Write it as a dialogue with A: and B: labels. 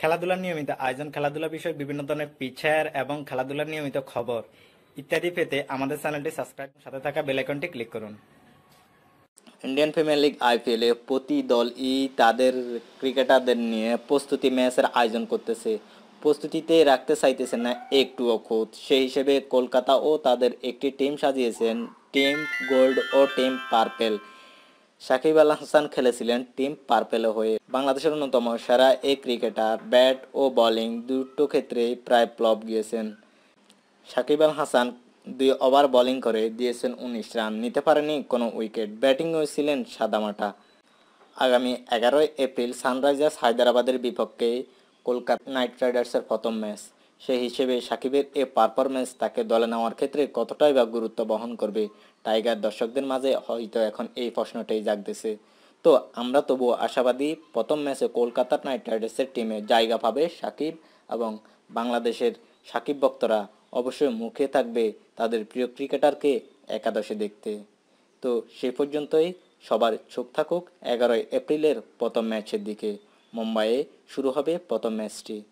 A: খেলাধুলার নিয়মিত আয়োজন খেলাধুলা বিষয়ক বিভিন্ন ধরনের পিচার এবং খেলাধুলার নিয়মিত খবর ইত্যাদি পেতে আমাদের চ্যানেলটি সাবস্ক্রাইব সাথে থাকা বেলাইকনটি ক্লিক করুন ইন্ডিয়ান প্রিমিয়ার লিগ এ প্রতি দল ই তাদের ক্রিকেটারদের নিয়ে প্রস্তুতি ম্যাচের আয়োজন করতেছে প্রস্তুতিতে রাখতে চাইতেছে না একটু খোঁজ সেই হিসেবে কলকাতা ও তাদের একটি টিম সাজিয়েছেন টিম গোল্ড ও টিম পার্পেল সাকিব আল হাসান খেলেছিলেন টিম পার্পেলে হয়ে বাংলাদেশের অন্যতম সেরা এই ক্রিকেটার ব্যাট ও বোলিং দুটো ক্ষেত্রেই প্রায় প্লব গিয়েছেন সাকিব আল হাসান দুই ওভার বোলিং করে দিয়েছেন উনিশ রান নিতে পারেনি কোনো উইকেট ব্যাটিং হয়েছিলেন সাদামাটা আগামী এগারোই এপ্রিল সানরাইজার্স হায়দ্রাবাদের বিপক্ষে কলকাতা নাইট রাইডার্সের প্রথম ম্যাচ সেই হিসেবে সাকিবের এ পারফরমেন্স তাকে দলে নেওয়ার ক্ষেত্রে কতটাই বা গুরুত্ব বহন করবে টাইগার দর্শকদের মাঝে হয়তো এখন এই প্রশ্নটাই জাগতেছে তো আমরা তবুও আশাবাদী প্রথম ম্যাচে কলকাতা নাইট রাইডার্সের টিমে জায়গা পাবে সাকিব এবং বাংলাদেশের সাকিব ভক্তরা অবশ্যই মুখে থাকবে তাদের প্রিয় ক্রিকেটারকে একাদশে দেখতে তো সে পর্যন্তই সবার চোখ থাকুক এগারোই এপ্রিলের প্রথম ম্যাচের দিকে মুম্বাইয়ে শুরু হবে প্রথম ম্যাচটি